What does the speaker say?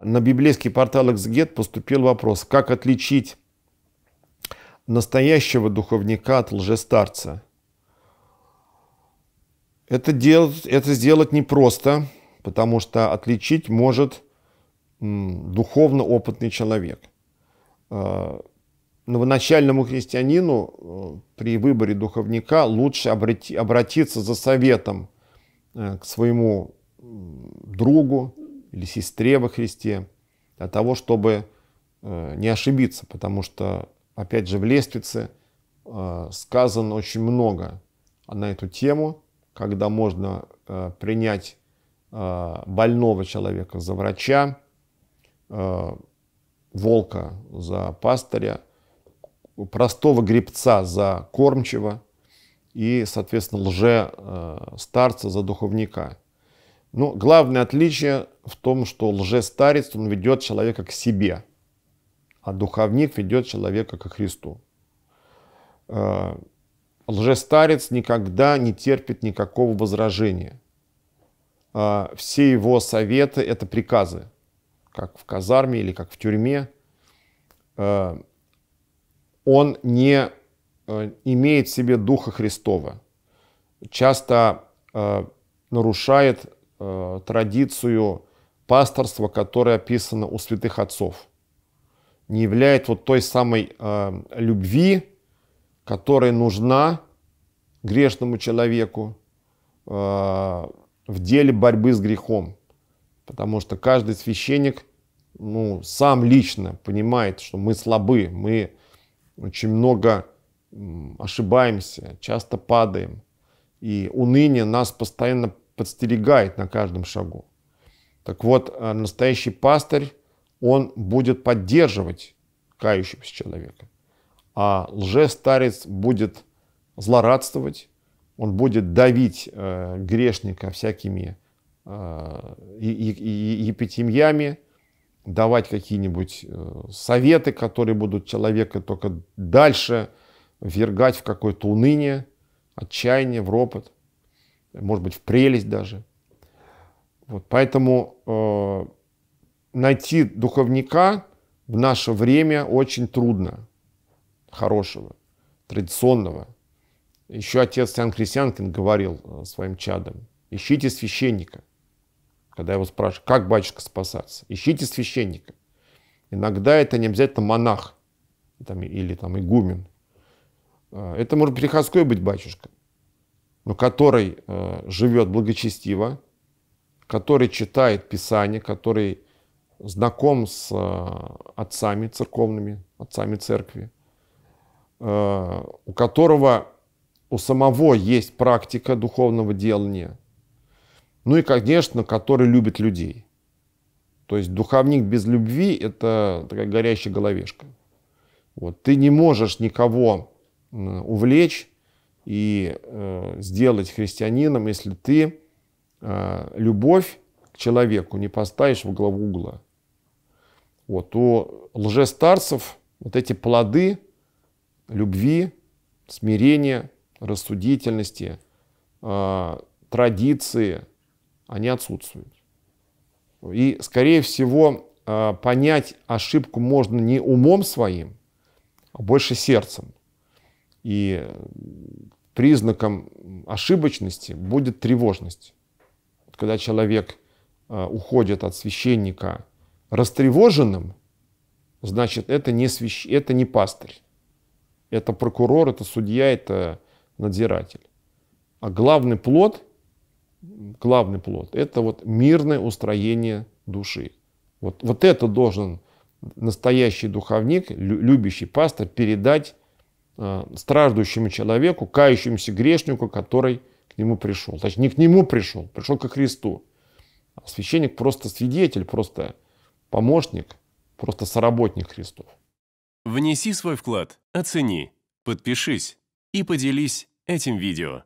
на библейский портал «Эксгет» поступил вопрос, как отличить настоящего духовника от лжестарца. Это, делать, это сделать непросто, потому что отличить может духовно опытный человек. А, новоначальному христианину э, при выборе духовника лучше обрати, обратиться за советом э, к своему другу, или сестре во Христе, для того, чтобы э, не ошибиться, потому что, опять же, в лестнице э, сказано очень много на эту тему, когда можно э, принять больного человека за врача, волка за пастыря, простого гребца за кормчего и, соответственно, лже старца за духовника – но ну, главное отличие в том, что лжестарец, он ведет человека к себе, а духовник ведет человека к Христу. Э, лжестарец никогда не терпит никакого возражения. Э, все его советы – это приказы, как в казарме или как в тюрьме. Э, он не имеет в себе Духа Христова. Часто нарушает э, традицию пасторства, которая описана у святых отцов. Не являет вот той самой э, любви, которая нужна грешному человеку э, в деле борьбы с грехом. Потому что каждый священник ну, сам лично понимает, что мы слабы, мы очень много ошибаемся, часто падаем. И уныние нас постоянно подстерегает на каждом шагу. Так вот, э, настоящий пастырь, он будет поддерживать кающегося человека. А лжестарец будет злорадствовать, он будет давить э, грешника всякими э, и, давать какие-нибудь э, советы, которые будут человека только дальше вергать в какое-то уныние, отчаяние, в ропот – может быть, в прелесть даже. Вот, поэтому э, найти духовника в наше время очень трудно, хорошего, традиционного. Еще отец Иоанн Крестьянкин говорил э, своим чадам, ищите священника. Когда я его спрашиваю: как батюшка спасаться? Ищите священника. Иногда это не обязательно монах там, или там игумен. Э, это может приходской быть батюшка но который э, живет благочестиво, который читает Писание, который знаком с э, отцами церковными, отцами церкви, э, у которого у самого есть практика духовного делания, ну и, конечно, который любит людей. То есть духовник без любви – это такая горящая головешка. Вот. Ты не можешь никого увлечь и э, сделать христианином, если ты э, любовь к человеку не поставишь в главу угла. Вот, у лжестарцев вот эти плоды любви, смирения, рассудительности, э, традиции, они отсутствуют. И, скорее всего, э, понять ошибку можно не умом своим, а больше сердцем. И признаком ошибочности будет тревожность. Когда человек э, уходит от священника растревоженным, значит, это не, свящ... это не пастырь. Это прокурор, это судья, это надзиратель. А главный плод, главный плод – это вот мирное устроение души. Вот, вот это должен настоящий духовник, любящий пастор передать Э, страждущему человеку, кающемуся грешнику, который к нему пришел. Значит, не к нему пришел, пришел ко Христу. А священник просто свидетель, просто помощник, просто соработник Христов. Внеси свой вклад, оцени, подпишись и поделись этим видео.